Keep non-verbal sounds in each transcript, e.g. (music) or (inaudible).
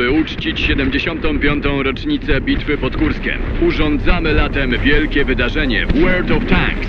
aby uczcić 75. rocznicę bitwy pod Kurskiem. Urządzamy latem wielkie wydarzenie World of Tanks.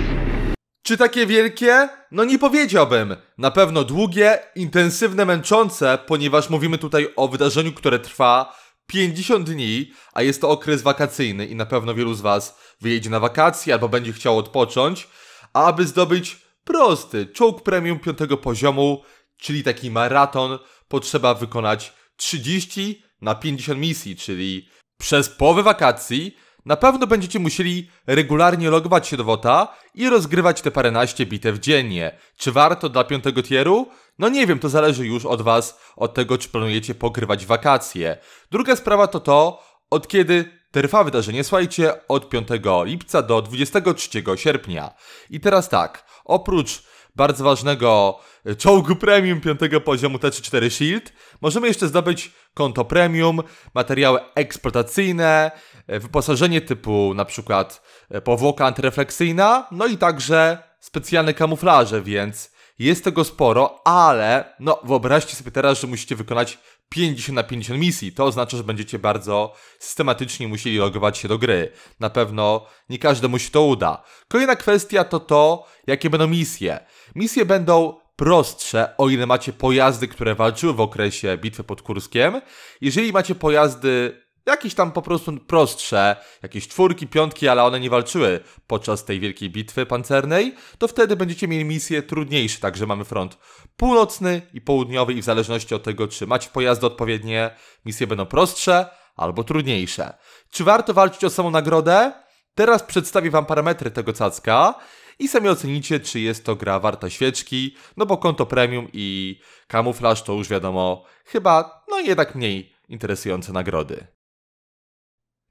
Czy takie wielkie? No nie powiedziałbym. Na pewno długie, intensywne, męczące, ponieważ mówimy tutaj o wydarzeniu, które trwa 50 dni, a jest to okres wakacyjny i na pewno wielu z Was wyjedzie na wakacje albo będzie chciał odpocząć, a aby zdobyć prosty czołg premium 5 poziomu, czyli taki maraton, potrzeba wykonać 30 na 50 misji, czyli przez połowę wakacji na pewno będziecie musieli regularnie logować się do WOTA i rozgrywać te paręnaście bitew dziennie. Czy warto dla piątego tieru? No nie wiem, to zależy już od Was, od tego czy planujecie pokrywać wakacje. Druga sprawa to to, od kiedy trwa wydarzenie, słuchajcie, od 5 lipca do 23 sierpnia. I teraz tak, oprócz bardzo ważnego e, czołgu premium piątego poziomu T34 Shield. Możemy jeszcze zdobyć konto premium, materiały eksploatacyjne, e, wyposażenie typu na przykład e, powłoka antyrefleksyjna, no i także specjalne kamuflaże, więc jest tego sporo, ale no wyobraźcie sobie teraz, że musicie wykonać 50 na 50 misji. To oznacza, że będziecie bardzo systematycznie musieli logować się do gry. Na pewno nie każdemu się to uda. Kolejna kwestia to to, jakie będą misje. Misje będą prostsze, o ile macie pojazdy, które walczyły w okresie bitwy pod Kurskiem. Jeżeli macie pojazdy Jakieś tam po prostu prostsze, jakieś czwórki, piątki, ale one nie walczyły podczas tej wielkiej bitwy pancernej, to wtedy będziecie mieli misje trudniejsze, także mamy front północny i południowy i w zależności od tego, czy macie pojazdy odpowiednie, misje będą prostsze albo trudniejsze. Czy warto walczyć o samą nagrodę? Teraz przedstawię Wam parametry tego cacka i sami ocenicie, czy jest to gra warta świeczki, no bo konto premium i kamuflaż to już wiadomo, chyba no jednak mniej interesujące nagrody.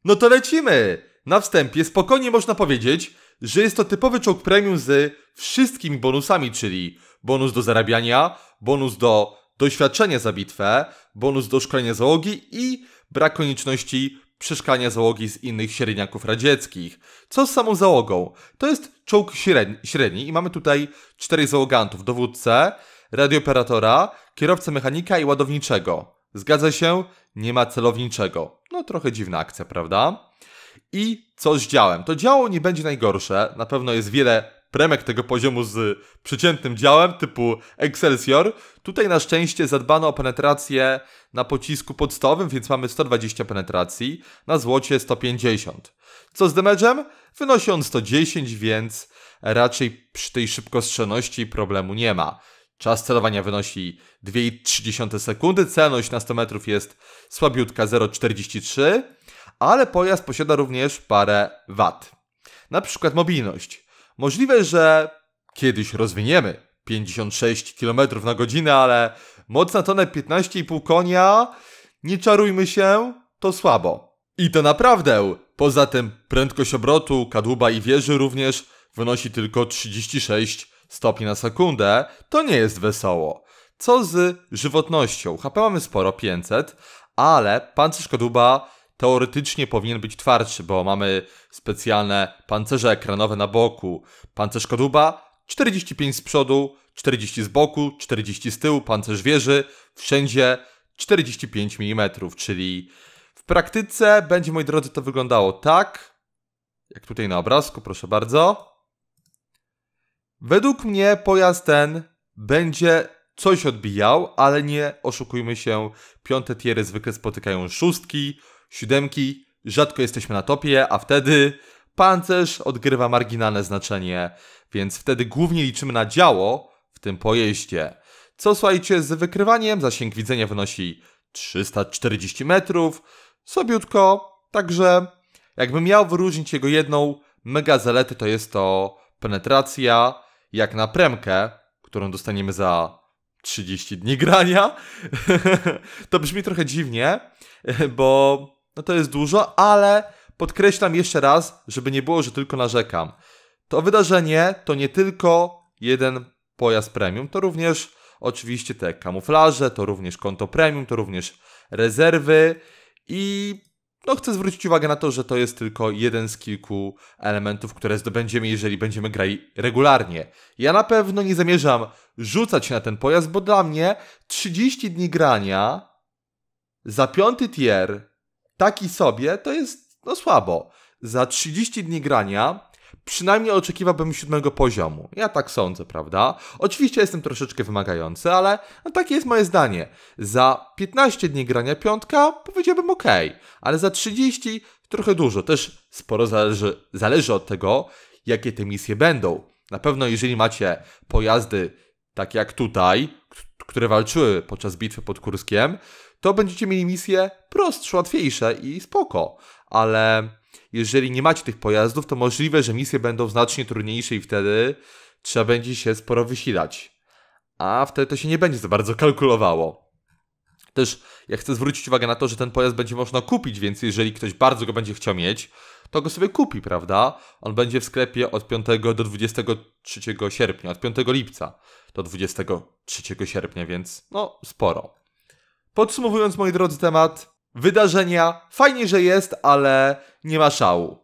No to lecimy! Na wstępie spokojnie można powiedzieć, że jest to typowy czołg premium z wszystkimi bonusami, czyli bonus do zarabiania, bonus do doświadczenia za bitwę, bonus do szkolenia załogi i brak konieczności przeszkania załogi z innych średniaków radzieckich. Co z samą załogą? To jest czołg średni, średni i mamy tutaj czterech załogantów, dowódcę, radiooperatora, kierowcę mechanika i ładowniczego. Zgadza się? Nie ma celowniczego trochę dziwna akcja, prawda? I co z działem? To działo nie będzie najgorsze, na pewno jest wiele premek tego poziomu z przeciętnym działem typu Excelsior. Tutaj na szczęście zadbano o penetrację na pocisku podstawowym, więc mamy 120 penetracji, na złocie 150. Co z damage'em? Wynosi on 110, więc raczej przy tej szybkostrzelności problemu nie ma. Czas celowania wynosi 2,3 sekundy, celność na 100 metrów jest słabiutka 0,43, ale pojazd posiada również parę wad. Na przykład mobilność. Możliwe, że kiedyś rozwiniemy 56 km na godzinę, ale moc na tonę 15,5 konia, nie czarujmy się, to słabo. I to naprawdę! Poza tym prędkość obrotu kadłuba i wieży również wynosi tylko 36 stopni na sekundę, to nie jest wesoło. Co z żywotnością? HP mamy sporo, 500, ale pancerz kadłuba teoretycznie powinien być twardszy, bo mamy specjalne pancerze ekranowe na boku. Pancerz kadłuba 45 z przodu, 40 z boku, 40 z tyłu, pancerz wieży, wszędzie 45 mm, czyli w praktyce będzie, moi drodzy, to wyglądało tak, jak tutaj na obrazku, proszę bardzo. Według mnie pojazd ten będzie coś odbijał, ale nie oszukujmy się, piąte tiery zwykle spotykają szóstki, siódemki, rzadko jesteśmy na topie, a wtedy pancerz odgrywa marginalne znaczenie, więc wtedy głównie liczymy na działo w tym pojeździe. Co słuchajcie, z wykrywaniem zasięg widzenia wynosi 340 metrów, sobiutko, także jakbym miał wyróżnić jego jedną mega zaletę, to jest to penetracja, jak na premkę, którą dostaniemy za 30 dni grania. (laughs) to brzmi trochę dziwnie, (laughs) bo no to jest dużo, ale podkreślam jeszcze raz, żeby nie było, że tylko narzekam. To wydarzenie to nie tylko jeden pojazd premium, to również oczywiście te kamuflaże, to również konto premium, to również rezerwy i no, chcę zwrócić uwagę na to, że to jest tylko jeden z kilku elementów, które zdobędziemy, jeżeli będziemy grali regularnie. Ja na pewno nie zamierzam rzucać na ten pojazd, bo dla mnie 30 dni grania za piąty tier taki sobie to jest no słabo. Za 30 dni grania przynajmniej oczekiwałbym siódmego poziomu. Ja tak sądzę, prawda? Oczywiście jestem troszeczkę wymagający, ale no takie jest moje zdanie. Za 15 dni grania piątka powiedziałbym ok, ale za 30 trochę dużo. Też sporo zależy, zależy od tego, jakie te misje będą. Na pewno jeżeli macie pojazdy takie jak tutaj, które walczyły podczas bitwy pod Kurskiem, to będziecie mieli misje prostsze, łatwiejsze i spoko. Ale jeżeli nie macie tych pojazdów, to możliwe, że misje będą znacznie trudniejsze i wtedy trzeba będzie się sporo wysilać. A wtedy to się nie będzie za bardzo kalkulowało. Też ja chcę zwrócić uwagę na to, że ten pojazd będzie można kupić, więc jeżeli ktoś bardzo go będzie chciał mieć, to go sobie kupi, prawda? On będzie w sklepie od 5 do 23 sierpnia, od 5 lipca do 23 sierpnia, więc no sporo. Podsumowując, moi drodzy, temat wydarzenia. Fajnie, że jest, ale nie ma szału.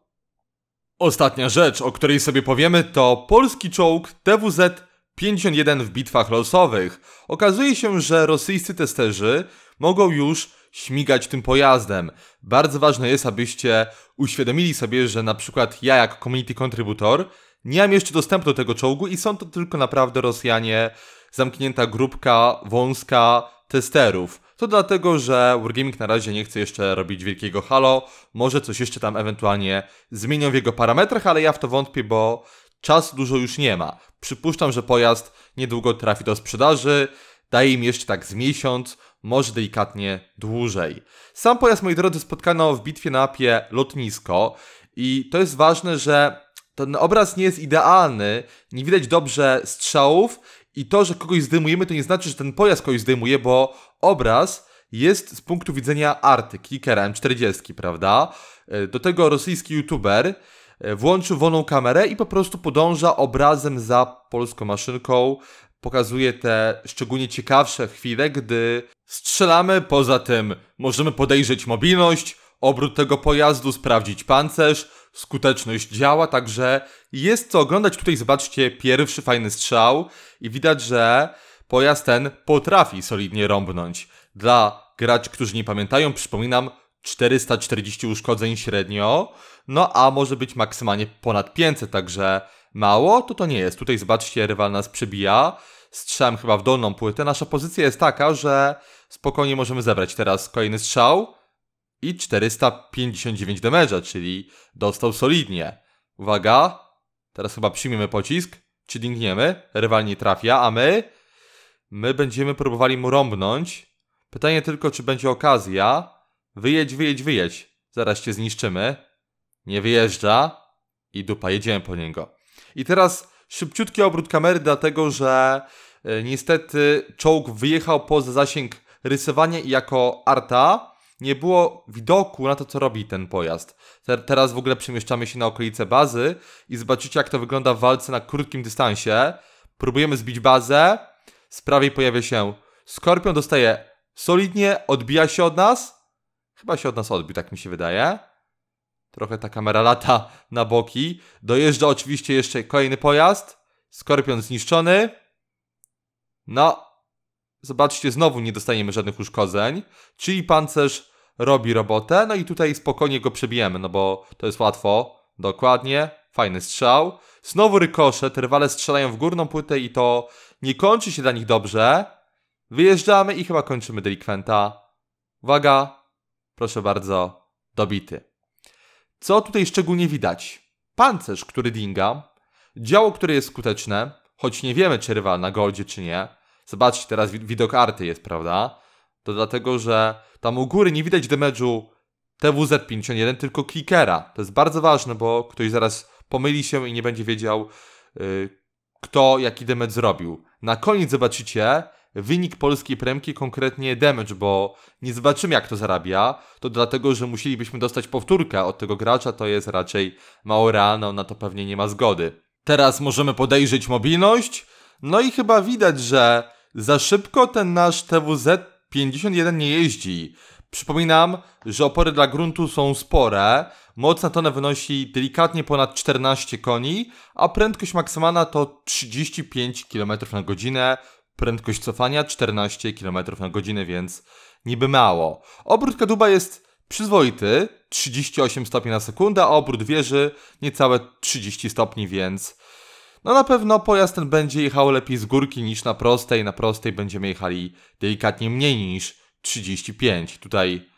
Ostatnia rzecz, o której sobie powiemy, to polski czołg TWZ-51 w bitwach losowych. Okazuje się, że rosyjscy testerzy mogą już śmigać tym pojazdem. Bardzo ważne jest, abyście uświadomili sobie, że na przykład ja jako community contributor nie mam jeszcze dostępu do tego czołgu i są to tylko naprawdę Rosjanie, zamknięta grupka wąska testerów to dlatego, że Wargaming na razie nie chce jeszcze robić wielkiego halo, może coś jeszcze tam ewentualnie zmienią w jego parametrach, ale ja w to wątpię, bo czas dużo już nie ma. Przypuszczam, że pojazd niedługo trafi do sprzedaży, daje im jeszcze tak z miesiąc, może delikatnie dłużej. Sam pojazd, moi drodzy, spotkano w bitwie na apie lotnisko i to jest ważne, że ten obraz nie jest idealny, nie widać dobrze strzałów i to, że kogoś zdejmujemy, to nie znaczy, że ten pojazd kogoś zdejmuje, bo obraz jest z punktu widzenia arty, klikera M40, prawda? E, do tego rosyjski youtuber e, włączył wolną kamerę i po prostu podąża obrazem za polską maszynką. Pokazuje te szczególnie ciekawsze chwile, gdy strzelamy. Poza tym możemy podejrzeć mobilność, obrót tego pojazdu, sprawdzić pancerz, skuteczność działa, także jest co oglądać. Tutaj zobaczcie pierwszy fajny strzał i widać, że pojazd ten potrafi solidnie rąbnąć. Dla graczy, którzy nie pamiętają, przypominam 440 uszkodzeń średnio, no a może być maksymalnie ponad 500, także mało to to nie jest. Tutaj zobaczcie, rywal nas przebija, strzałem chyba w dolną płytę. Nasza pozycja jest taka, że spokojnie możemy zebrać teraz kolejny strzał i 459 demerza, czyli dostał solidnie. Uwaga, teraz chyba przyjmiemy pocisk, czy dingniemy, rywal nie trafia, a my... My będziemy próbowali mu rąbnąć. Pytanie tylko, czy będzie okazja. Wyjedź, wyjedź, wyjedź. Zaraz cię zniszczymy. Nie wyjeżdża. I dupa, jedziemy po niego. I teraz szybciutki obrót kamery, dlatego że e, niestety czołg wyjechał poza zasięg rysowania i jako arta nie było widoku na to, co robi ten pojazd. teraz w ogóle przemieszczamy się na okolice bazy i zobaczycie, jak to wygląda w walce na krótkim dystansie. Próbujemy zbić bazę, z prawej pojawia się Skorpion, dostaje solidnie, odbija się od nas. Chyba się od nas odbił, tak mi się wydaje. Trochę ta kamera lata na boki. Dojeżdża oczywiście jeszcze kolejny pojazd. Skorpion zniszczony. No, Zobaczcie, znowu nie dostaniemy żadnych uszkodzeń, czyli pancerz robi robotę, no i tutaj spokojnie go przebijemy, no bo to jest łatwo, dokładnie, fajny strzał. Znowu rykosze, rywale strzelają w górną płytę i to nie kończy się dla nich dobrze. Wyjeżdżamy i chyba kończymy delikwenta. Uwaga, proszę bardzo, dobity. Co tutaj szczególnie widać? Pancerz, który dinga, działo, które jest skuteczne, choć nie wiemy czy rywal na goldzie czy nie, Zobaczcie, teraz widok arty jest, prawda? To dlatego, że tam u góry nie widać damage'u TWZ-51, tylko kickera. To jest bardzo ważne, bo ktoś zaraz pomyli się i nie będzie wiedział, yy, kto jaki damage zrobił. Na koniec zobaczycie wynik polskiej premki, konkretnie damage, bo nie zobaczymy jak to zarabia. To dlatego, że musielibyśmy dostać powtórkę od tego gracza, to jest raczej mało realne, on na to pewnie nie ma zgody. Teraz możemy podejrzeć mobilność. No i chyba widać, że za szybko ten nasz TWZ-51 nie jeździ. Przypominam, że opory dla gruntu są spore. Moc na tonę wynosi delikatnie ponad 14 koni, a prędkość maksymalna to 35 km na godzinę. Prędkość cofania 14 km na godzinę, więc niby mało. Obrót kadłuba jest przyzwoity, 38 stopni na sekundę, a obrót wieży niecałe 30 stopni, więc no na pewno pojazd ten będzie jechał lepiej z górki niż na prostej. Na prostej będziemy jechali delikatnie mniej niż 35. Tutaj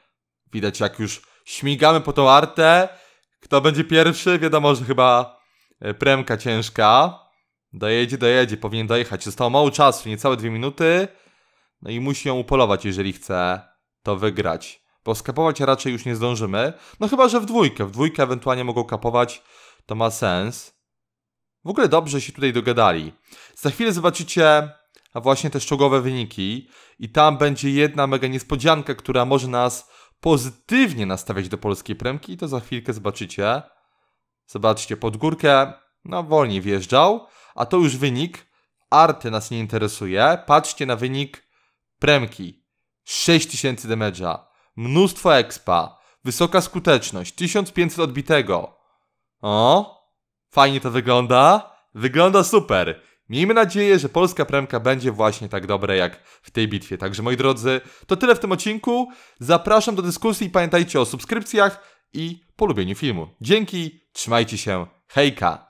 widać jak już śmigamy po tą artę. Kto będzie pierwszy? Wiadomo, że chyba e, premka ciężka. Dojedzie, dojedzie, powinien dojechać. Zostało mało czasu, niecałe dwie minuty. No i musi ją upolować, jeżeli chce to wygrać. Bo skapować raczej już nie zdążymy. No chyba, że w dwójkę. W dwójkę ewentualnie mogą kapować. To ma sens. W ogóle dobrze się tutaj dogadali. Za chwilę zobaczycie właśnie te szczegółowe wyniki i tam będzie jedna mega niespodzianka, która może nas pozytywnie nastawiać do polskiej premki i to za chwilkę zobaczycie. Zobaczcie, pod górkę no wolniej wjeżdżał, a to już wynik. Arty nas nie interesuje. Patrzcie na wynik premki. 6000 damage'a, mnóstwo expa, wysoka skuteczność, 1500 odbitego. O, Fajnie to wygląda. Wygląda super. Miejmy nadzieję, że polska premka będzie właśnie tak dobra jak w tej bitwie. Także moi drodzy, to tyle w tym odcinku. Zapraszam do dyskusji. Pamiętajcie o subskrypcjach i polubieniu filmu. Dzięki, trzymajcie się. Hejka!